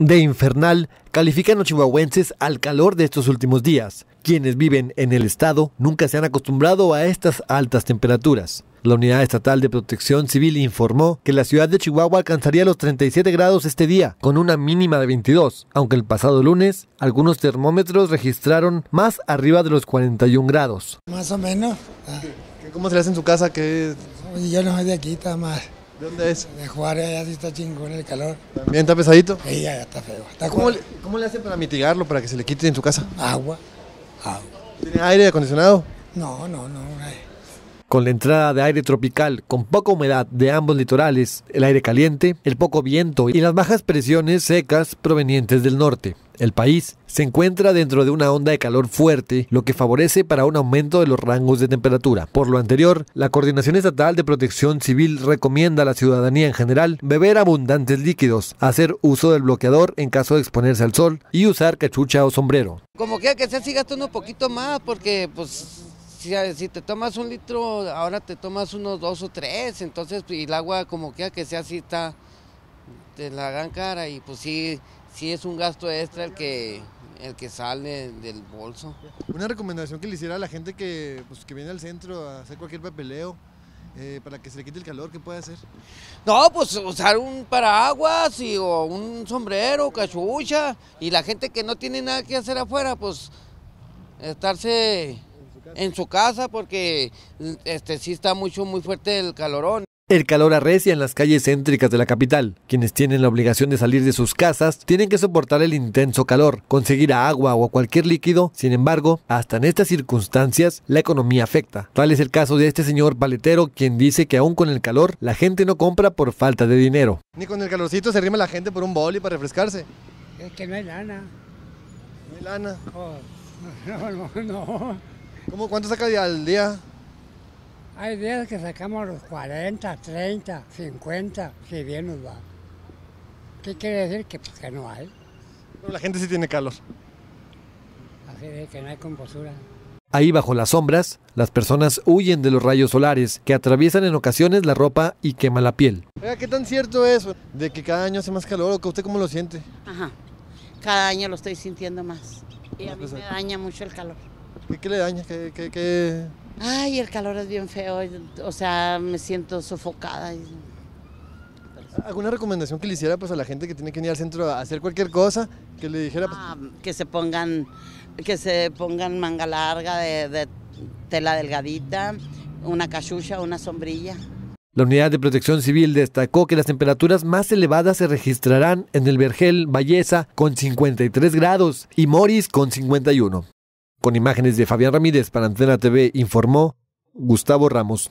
de infernal califican los chihuahuenses al calor de estos últimos días. Quienes viven en el estado nunca se han acostumbrado a estas altas temperaturas. La Unidad Estatal de Protección Civil informó que la ciudad de Chihuahua alcanzaría los 37 grados este día, con una mínima de 22, aunque el pasado lunes algunos termómetros registraron más arriba de los 41 grados. Más o menos. ¿Cómo se hace en su casa? que Yo no soy de aquí, está más. ¿De dónde es? De Juárez, allá sí está chingón el calor. ¿También está pesadito? Sí, ya está feo. ¿Cómo, le, ¿Cómo, le, hacen para mitigarlo, para que se le quite en su casa? Agua, agua. ¿Tiene aire acondicionado? No, no, no con la entrada de aire tropical con poca humedad de ambos litorales, el aire caliente, el poco viento y las bajas presiones secas provenientes del norte. El país se encuentra dentro de una onda de calor fuerte, lo que favorece para un aumento de los rangos de temperatura. Por lo anterior, la Coordinación Estatal de Protección Civil recomienda a la ciudadanía en general beber abundantes líquidos, hacer uso del bloqueador en caso de exponerse al sol y usar cachucha o sombrero. Como que, que sea siga un poquito más porque pues si, te tomas un litro, ahora te tomas unos dos o tres, entonces el agua como quiera que sea así está de la gran cara y pues sí, sí es un gasto extra el que, el que sale del bolso. Una recomendación que le hiciera a la gente que, pues, viene al centro a hacer cualquier papeleo. Eh, para que se le quite el calor, ¿qué puede hacer? No, pues usar un paraguas y, o un sombrero, cachucha, y la gente que no tiene nada que hacer afuera, pues estarse en su casa porque este, sí está mucho, muy fuerte el calorón. El calor arrecia en las calles céntricas de la capital. Quienes tienen la obligación de salir de sus casas tienen que soportar el intenso calor, conseguir agua o cualquier líquido. Sin embargo, hasta en estas circunstancias, la economía afecta. Tal es el caso de este señor paletero, quien dice que aún con el calor, la gente no compra por falta de dinero. Ni con el calorcito se rima la gente por un boli para refrescarse. Es que no hay lana. No hay lana. Oh, no, no, no. ¿Cómo, ¿Cuánto saca al día? Hay días que sacamos los 40, 30, 50, si bien nos va. ¿Qué quiere decir? Que pues, no hay. la gente sí tiene calor Así de que no hay compostura. Ahí bajo las sombras, las personas huyen de los rayos solares que atraviesan en ocasiones la ropa y quema la piel. ¿qué tan cierto es de que cada año hace más calor o que usted cómo lo siente? Ajá, cada año lo estoy sintiendo más y a mí me daña mucho el calor. ¿Qué, le daña? ¿Qué, Ay, el calor es bien feo, o sea, me siento sofocada. ¿Alguna recomendación que le hiciera pues, a la gente que tiene que ir al centro a hacer cualquier cosa? Que le dijera... Pues, ah, que se pongan que se pongan manga larga de, tela delgadita, una cachucha, una sombrilla. La Unidad de Protección Civil destacó que las temperaturas más elevadas se registrarán en el Vergel Valleza con 53 grados y Moris con 51. Con imágenes de Fabián Ramírez para Antena TV informó Gustavo Ramos.